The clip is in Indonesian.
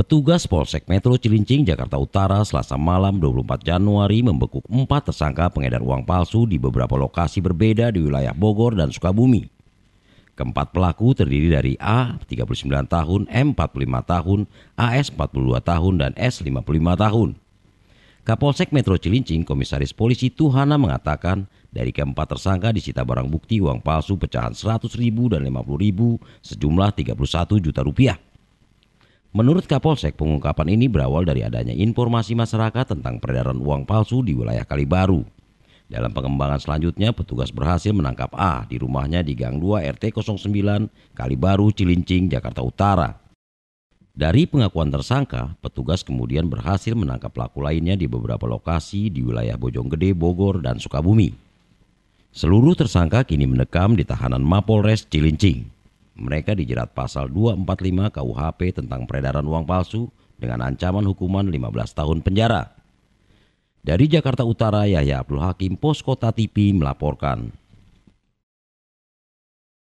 Petugas Polsek Metro Cilincing, Jakarta Utara selasa malam 24 Januari membekuk empat tersangka pengedar uang palsu di beberapa lokasi berbeda di wilayah Bogor dan Sukabumi. Keempat pelaku terdiri dari A, 39 tahun, M, 45 tahun, AS, 42 tahun, dan S, 55 tahun. Kapolsek Metro Cilincing, Komisaris Polisi Tuhana mengatakan dari keempat tersangka disita barang bukti uang palsu pecahan 100 ribu dan 50 ribu sejumlah 31 juta rupiah. Menurut Kapolsek, pengungkapan ini berawal dari adanya informasi masyarakat tentang peredaran uang palsu di wilayah Kalibaru. Dalam pengembangan selanjutnya, petugas berhasil menangkap A di rumahnya di Gang 2 RT 09 Kalibaru, Cilincing, Jakarta Utara. Dari pengakuan tersangka, petugas kemudian berhasil menangkap pelaku lainnya di beberapa lokasi di wilayah Bojonggede, Bogor, dan Sukabumi. Seluruh tersangka kini menekam di tahanan Mapolres Cilincing. Mereka dijerat pasal 245 KUHP tentang peredaran uang palsu dengan ancaman hukuman 15 tahun penjara. Dari Jakarta Utara, Yahya Abdul Hakim, Poskota TV melaporkan.